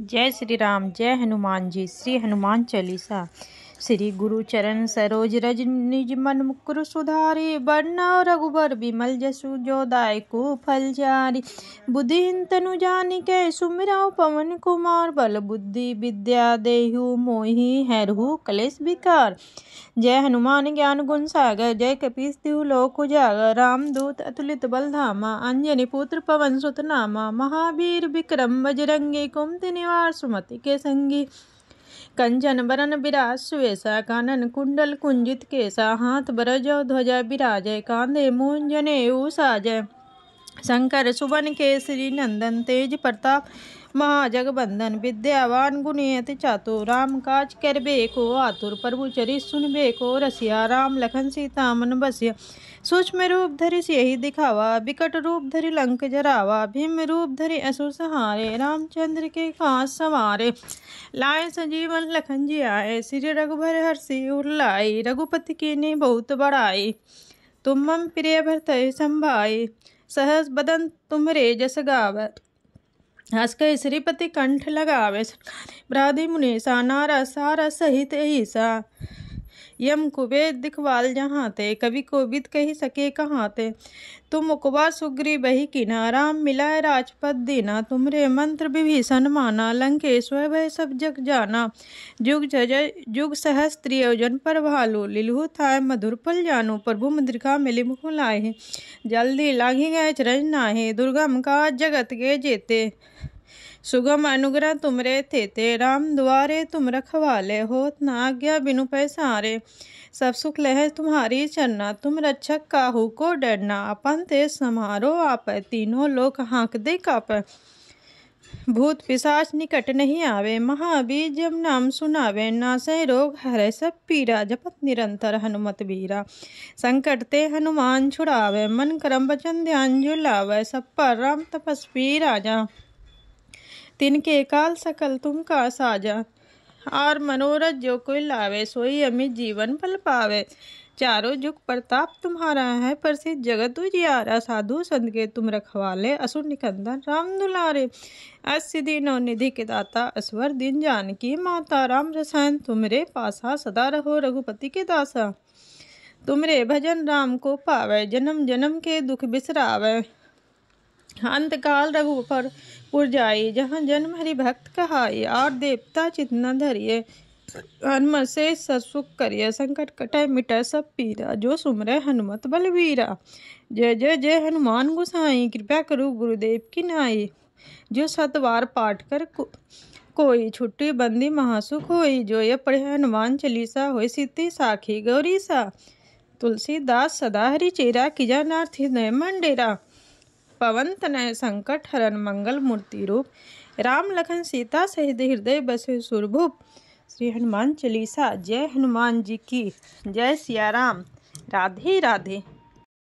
जय श्री राम जय हनुमान जी श्री हनुमान चालीसा श्री गुरु चरण सरोज रज निज मन मुकुर सुधारी वर्णा रघुबर बिमल जसु जो दाय को फल जारी बुद्धिहीन तनु जानी के सुमिराव पवन कुमार बल बुद्धि विद्या देहु मोहि हैरहु कलेश विकार जय हनुमान ज्ञान गुण सागर जय कपीस तिहु लोक उजागर रामदूत अतुलित बल धामा अंजनी पुत्र पवन सुत नामा महावीर विक्रम बजरंगी कुमति निवार सुमति के संगी कंचन बरन विराज सुवेशा कानन कुंडल कुंजित केसा हाथ ब्रज ध्वजा विराजय कांधे मूंजने ऊसाजय शंकर सुवन केसरी नंदन तेज प्रताप महाजगबंधन विद्यावान गुणियत चातो राम काज कर बेको आतुर प्रभु चरित सुन बेको रसिया राम लखन सीता मन बसिया सूक्ष्म रूप धरि यही दिखावा विकट रूप धरि लंक जरावा भीम रूप धरि असुर सहारे रामचंद्र के खास संवारे लाए सजीवन लखन जी आए श्री रघुभर हर्षि उर्लाई रघुपति की ने बहुत बड़ाई तुम मम प्रिय भरत संभाई सहस बदन रे जस गावत हंसकर श्रीपति कंठ लगावे सरकारी ब्राधि मुनि सा नारा सारा सहित ऐसा यम कुबे दिखवाल जहाँ ते कवि कोविद कही सके कहाँ ते तुम कुबा सुग्री बही किना राम मिलाय राजपद दीना तुमरे मंत्र विभीषण माना लंकेश्वर भय सब जग जाना जुग जज जुग जन पर भालू लिलहु थाय मधुर पल जानु प्रभु मुद्रिका मिली मुख लाहे जल्दी लाघी गए चरज नाहे दुर्गम का जगत के जेते सुगम अनुग्रह तुमरे थे ते राम द्वारे तुम रखवाले हो ना आज्ञा बिनु पैसारे सब सुख लह तुम्हारी चरना तुम रक्षक काहू को डरना अपन ते समारोह आप तीनों लोग हाँक दे कप भूत पिशाच निकट नहीं आवे महावीर जब नाम सुनावे नासे रोग हरे सब पीरा जपत निरंतर हनुमत वीरा संकट ते हनुमान छुड़ावे मन करम वचन ध्यान जुलावे सब पर राम तपस्वी राजा तिनके काल सकल तुम का साजा और मनोरथ जो कोई लावे सोई अमित जीवन पल पावे चारों जुग प्रताप तुम्हारा है प्रसिद्ध जगत उजियारा साधु संत के तुम रखवाले असुर निकंदन राम दुलारे अस दिनो निधि के दाता अस्वर दिन जान की माता राम रसायन तुमरे पासा सदा रहो रघुपति के दासा तुमरे भजन राम को पावे जन्म जन्म के दुख बिसरावे अंतकाल रघु पर उड़ जहाँ जन्म हरि भक्त कहाय और देवता चितना धरिए हनुमत से सुख करिय संकट कटय मिटय सब पीरा जो सुमरय हनुमत बलवीरा जय जय जय हनुमान गुसाई कृपया करु गुरुदेव की नाई जो सतवार पाठ कर को, कोई छुट्टी बंदी महासुख होई जो ये पढ़े हनुमान चालीसा हो सीति साखी गौरी सा तुलसीदास सदा हरि चेरा किजा नार्थी नय मंडेरा पवन तनय संकट हरण मंगल मूर्ति रूप राम लखन सीता सहित हृदय बसे सुरभूप श्री हनुमान चालीसा जय हनुमान जी की जय सियाराम राधे राधे